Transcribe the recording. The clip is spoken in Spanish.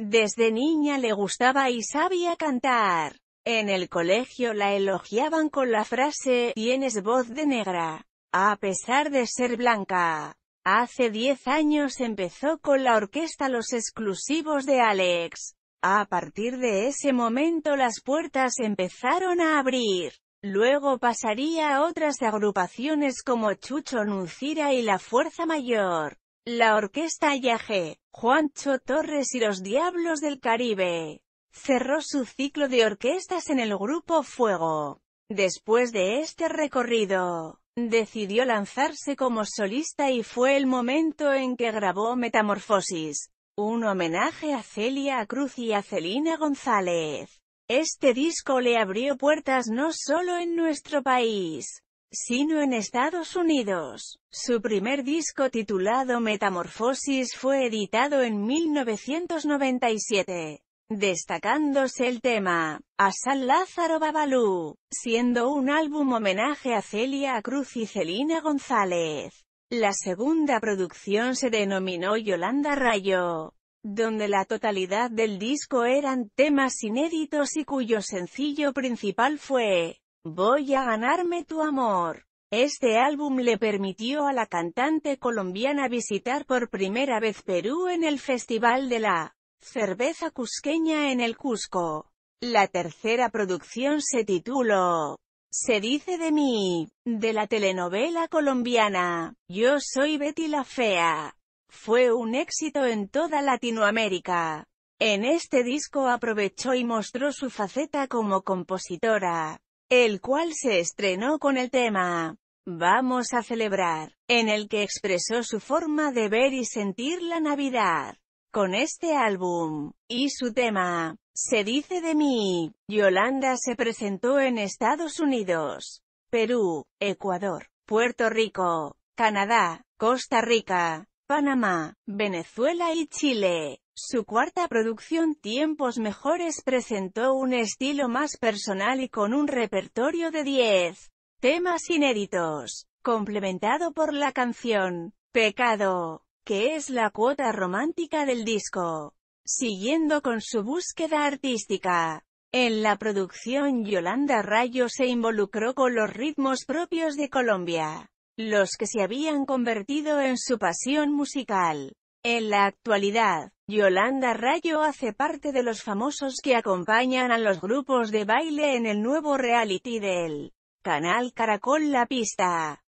Desde niña le gustaba y sabía cantar. En el colegio la elogiaban con la frase, tienes voz de negra, a pesar de ser blanca. Hace 10 años empezó con la orquesta Los Exclusivos de Alex. A partir de ese momento las puertas empezaron a abrir. Luego pasaría a otras agrupaciones como Chucho Nuncira y La Fuerza Mayor, la Orquesta Yajé. Juancho Torres y los Diablos del Caribe. Cerró su ciclo de orquestas en el grupo Fuego. Después de este recorrido, decidió lanzarse como solista y fue el momento en que grabó Metamorfosis, un homenaje a Celia Cruz y a Celina González. Este disco le abrió puertas no solo en nuestro país, sino en Estados Unidos. Su primer disco titulado Metamorfosis fue editado en 1997, destacándose el tema A San Lázaro Babalú, siendo un álbum homenaje a Celia Cruz y Celina González. La segunda producción se denominó Yolanda Rayo, donde la totalidad del disco eran temas inéditos y cuyo sencillo principal fue Voy a ganarme tu amor. Este álbum le permitió a la cantante colombiana visitar por primera vez Perú en el Festival de la Cerveza Cusqueña en el Cusco. La tercera producción se tituló Se dice de mí, de la telenovela colombiana, Yo soy Betty la Fea. Fue un éxito en toda Latinoamérica. En este disco aprovechó y mostró su faceta como compositora, el cual se estrenó con el tema Vamos a celebrar, en el que expresó su forma de ver y sentir la Navidad. Con este álbum, y su tema, Se dice de mí, Yolanda se presentó en Estados Unidos, Perú, Ecuador, Puerto Rico, Canadá, Costa Rica, Panamá, Venezuela y Chile. Su cuarta producción Tiempos Mejores presentó un estilo más personal y con un repertorio de 10 temas inéditos, complementado por la canción Pecado, que es la cuota romántica del disco, siguiendo con su búsqueda artística. En la producción Yolanda Rayo se involucró con los ritmos propios de Colombia, los que se habían convertido en su pasión musical. En la actualidad, Yolanda Rayo hace parte de los famosos que acompañan a los grupos de baile en el nuevo reality del canal Caracol La Pista.